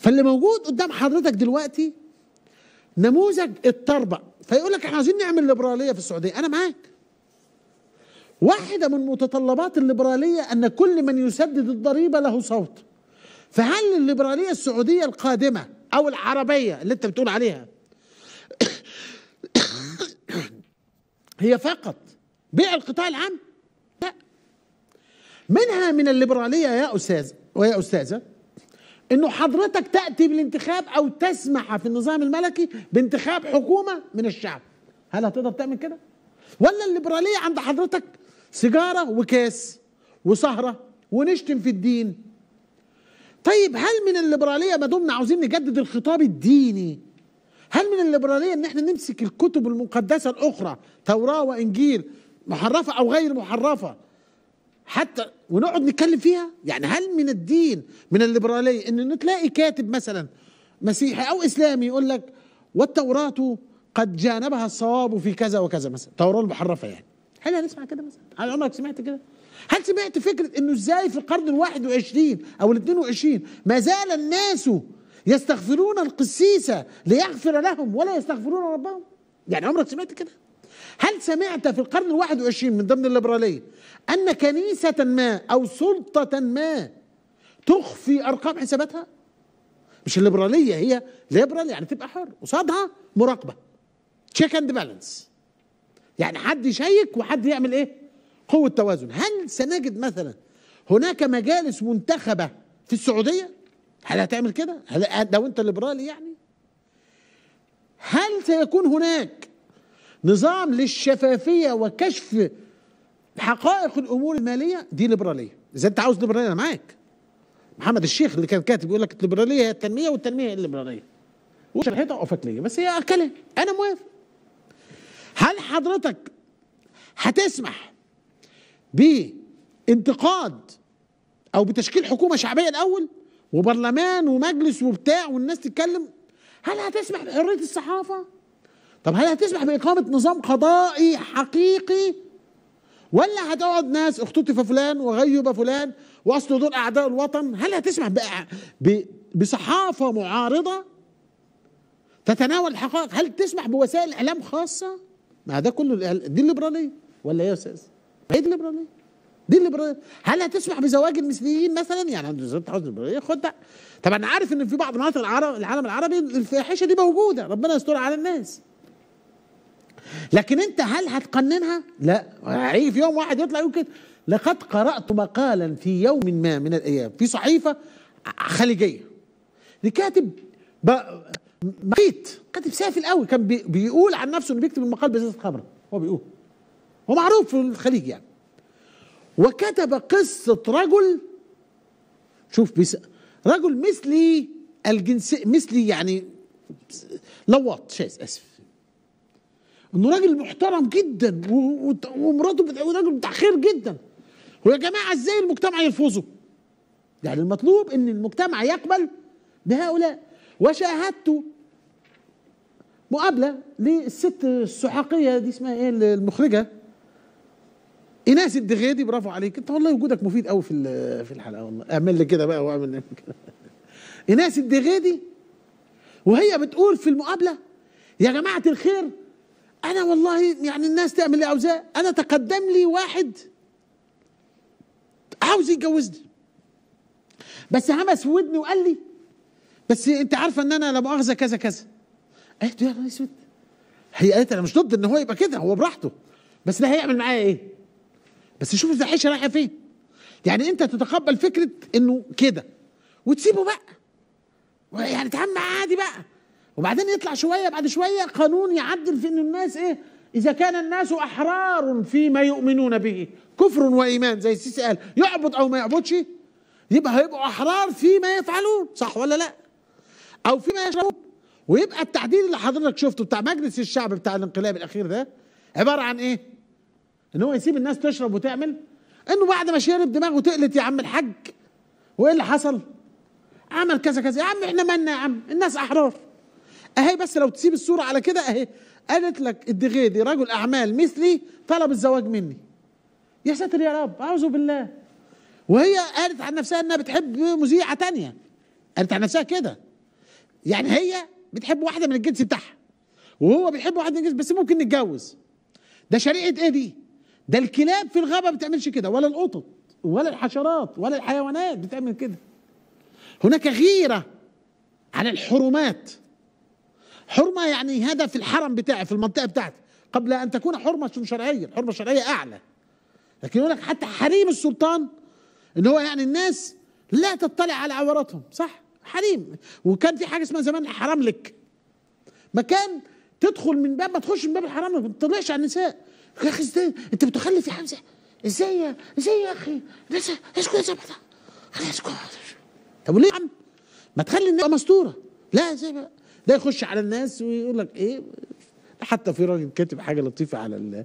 فاللي موجود قدام حضرتك دلوقتي نموذج اتطربق فيقول لك احنا عايزين نعمل ليبراليه في السعوديه انا معاك واحده من متطلبات الليبراليه ان كل من يسدد الضريبه له صوت فهل الليبراليه السعوديه القادمه او العربيه اللي انت بتقول عليها هي فقط بيع القطاع العام لا منها من الليبراليه يا استاذ ويا استاذه انه حضرتك تاتي بالانتخاب او تسمح في النظام الملكي بانتخاب حكومه من الشعب هل هتقدر تعمل كده ولا الليبراليه عند حضرتك سيجاره وكاس وسهره ونشتم في الدين طيب هل من الليبراليه ما دمنا عاوزين نجدد الخطاب الديني هل من الليبراليه ان احنا نمسك الكتب المقدسه الاخرى توراه وانجيل محرفه او غير محرفه حتى ونقعد نتكلم فيها يعني هل من الدين من الليبرالية ان تلاقي كاتب مثلا مسيحي او اسلامي يقول لك والتوراة قد جانبها الصواب في كذا وكذا مثلا التوراة المحرفة يعني هل هنسمع كده مثلا هل عمرك سمعت كده هل سمعت فكرة انه ازاي في القرن الواحد وعشرين او الاثنين وعشرين ما زال الناس يستغفرون القسيس ليغفر لهم ولا يستغفرون ربهم يعني عمرك سمعت كده هل سمعت في القرن الواحد وعشرين من ضمن الليبرالية أن كنيسة ما أو سلطة ما تخفي أرقام حساباتها مش الليبرالية هي ليبرال يعني تبقى حر قصادها مراقبة تشيك اند بالانس يعني حد يشيك وحد يعمل ايه قوة توازن هل سنجد مثلا هناك مجالس منتخبة في السعودية هل هتعمل كده هل لو انت ليبرالي يعني هل سيكون هناك نظام للشفافيه وكشف حقائق الامور الماليه دي ليبراليه اذا انت عاوز ليبراليه انا معاك محمد الشيخ اللي كان كاتب يقول لك الليبراليه هي التنميه والتنميه هي الليبراليه وشرحتها ليا بس هي اكلها انا موافق هل حضرتك هتسمح بانتقاد او بتشكيل حكومه شعبيه الاول وبرلمان ومجلس وبتاع والناس تتكلم هل هتسمح بحريه الصحافه طب هل هتسمح بإقامة نظام قضائي حقيقي ولا هتقعد ناس اختطف فلان وغيب فلان واصل دول اعداء الوطن هل هتسمح بصحافه معارضه تتناول الحقائق هل تسمح بوسائل اعلام خاصه ما ده كله دي الليبراليه ولا ايه يا استاذ هي دي الليبراليه دي الليبراليه هل هتسمح بزواج المثليين مثلا يعني عند وزاره الحوزه الليبراليه خد بقى. طب انا عارف ان في بعض مناطق العرب العالم العربي الفاحشه دي موجوده ربنا يستر على الناس لكن انت هل هتقننها لا هيجي في يوم واحد يطلع يقول كده لقد قرات مقالا في يوم ما من الايام في صحيفه خليجيه لكاتب مقيت كاتب سافل قوي كان بيقول عن نفسه انه بيكتب المقال بزياده خبره هو بيقول هو معروف في الخليج يعني وكتب قصه رجل شوف بيس رجل مثلي الجنس مثلي يعني لواط شاذ اسف انه راجل محترم جدا ومراته راجل بتاع خير جدا ويا جماعه ازاي المجتمع يرفضه؟ يعني المطلوب ان المجتمع يقبل بهؤلاء وشاهدت مقابله للست السحاقيه دي اسمها ايه المخرجه ايناس الدغيدي برافو عليك انت والله وجودك مفيد قوي في في الحلقه والله اعمل لي كده بقى واعمل لي كده ايناس الدغيدي وهي بتقول في المقابله يا جماعه الخير انا والله يعني الناس تعمل اللي عاوزاه انا تقدم لي واحد عاوز يتجوزني بس همس ودني وقال لي بس انت عارفه ان انا لا مؤاخذه كذا كذا قالت يا نهار اسود هي قالت انا مش ضد ان هو يبقى كده هو براحته بس ده هيعمل معايا ايه بس شوف الزحيشه رايحه فين يعني انت تتقبل فكره انه كده وتسيبه بقى يعني تعمل معاه عادي بقى وبعدين يطلع شويه بعد شويه قانون يعدل في ان الناس ايه اذا كان الناس احرار فيما يؤمنون به كفر وايمان زي السيسي قال يعبد او ما يعبدش يبقى هيبقوا احرار فيما يفعلون صح ولا لا او فيما يشربون ويبقى التعديل اللي حضرتك شفته بتاع مجلس الشعب بتاع الانقلاب الاخير ده عباره عن ايه ان هو يسيب الناس تشرب وتعمل انه بعد ما شرب دماغه تقلت يا عم الحاج وايه اللي حصل عمل كذا كذا يا عم احنا مالنا يا عم الناس احرار اهي بس لو تسيب الصوره على كده اهي قالت لك الدغيدي رجل اعمال مثلي طلب الزواج مني يا ساتر يا رب اعوذ بالله وهي قالت عن نفسها انها بتحب مذيعه تانية قالت عن نفسها كده يعني هي بتحب واحده من الجنس بتاعها وهو بيحب واحده من الجنس بس ممكن نتجوز ده شريعه ايه دي ده الكلاب في الغابه ما بتعملش كده ولا القطط ولا الحشرات ولا الحيوانات بتعمل كده هناك غيره على الحرمات حرمة يعني هذا في الحرم بتاعي في المنطقة بتاعتي قبل أن تكون حرمة شرعية الحرمة الشرعية أعلى لكن يقول لك حتى حريم السلطان إن هو يعني الناس لا تطلع على عوراتهم صح حريم وكان في حاجة اسمها زمان حرام لك مكان تدخل من باب ما تخش من باب الحرام ما تطلعش على النساء يا اخي ازاي انت بتخلف يا حمزه ازاي ازاي يا اخي بس اسكت يا زبده خلاص اسكت طب ليه يا عم ما تخلي الناس مستوره لا زي بقى ده يخش على الناس ويقول لك ايه حتى في راجل كاتب حاجه لطيفه على